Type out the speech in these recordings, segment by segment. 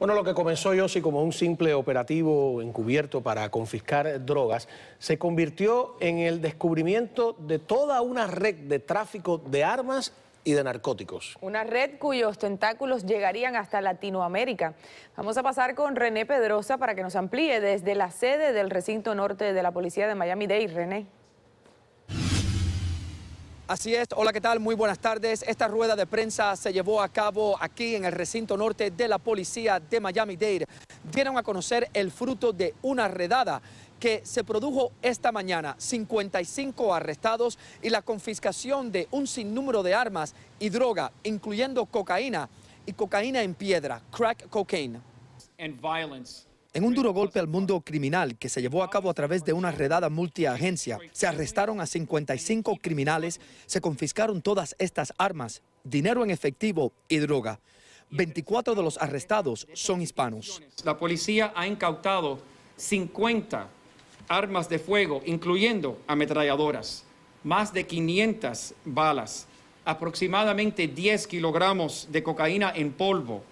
Bueno, lo que comenzó Yossi como un simple operativo encubierto para confiscar drogas se convirtió en el descubrimiento de toda una red de tráfico de armas y de narcóticos. Una red cuyos tentáculos llegarían hasta Latinoamérica. Vamos a pasar con René Pedrosa para que nos amplíe desde la sede del recinto norte de la Policía de Miami-Dade. René. Así es, hola, ¿qué tal? Muy buenas tardes. Esta rueda de prensa se llevó a cabo aquí en el recinto norte de la policía de Miami-Dade. Dieron a conocer el fruto de una redada que se produjo esta mañana, 55 arrestados y la confiscación de un sinnúmero de armas y droga, incluyendo cocaína y cocaína en piedra, crack cocaine. And violence. En un duro golpe al mundo criminal que se llevó a cabo a través de una redada multiagencia, se arrestaron a 55 criminales, se confiscaron todas estas armas, dinero en efectivo y droga. 24 de los arrestados son hispanos. La policía ha incautado 50 armas de fuego, incluyendo ametralladoras, más de 500 balas, aproximadamente 10 kilogramos de cocaína en polvo,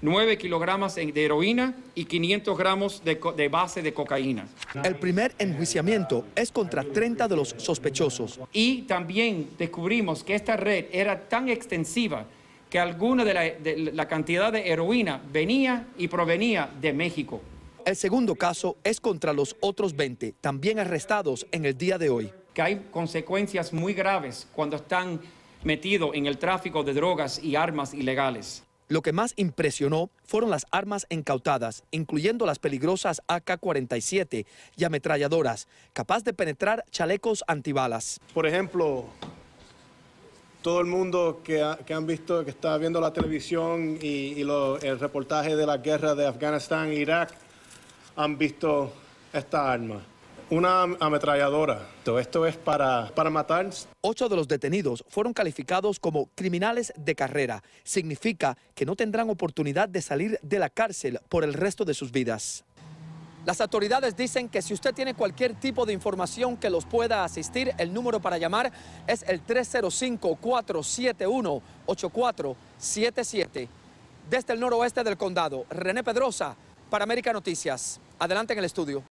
9 kilogramos de heroína y 500 gramos de, base de cocaína. El primer enjuiciamiento es contra 30 de los sospechosos. Y también descubrimos que esta red era tan extensiva que alguna de la, la cantidad de heroína venía y provenía de México. El segundo caso es contra los otros 20, también arrestados en el día de hoy. Que hay consecuencias muy graves cuando están metidos en el tráfico de drogas y armas ilegales. Lo que más impresionó fueron las armas incautadas, incluyendo las peligrosas AK-47 y ametralladoras, capaz de penetrar chalecos antibalas. Por ejemplo, todo el mundo que, ha, visto, que está viendo la televisión y, el reportaje de la guerra de Afganistán e Irak, han visto esta arma una ametralladora. Todo esto es para, para matar. Ocho de los detenidos fueron calificados como criminales de carrera. Significa que no tendrán oportunidad de salir de la cárcel por el resto de sus vidas. Las autoridades dicen que si usted tiene cualquier tipo de información que los pueda asistir, el número para llamar es el 305-471-8477. Desde el noroeste del condado, René Pedrosa, para América Noticias. Adelante en el estudio.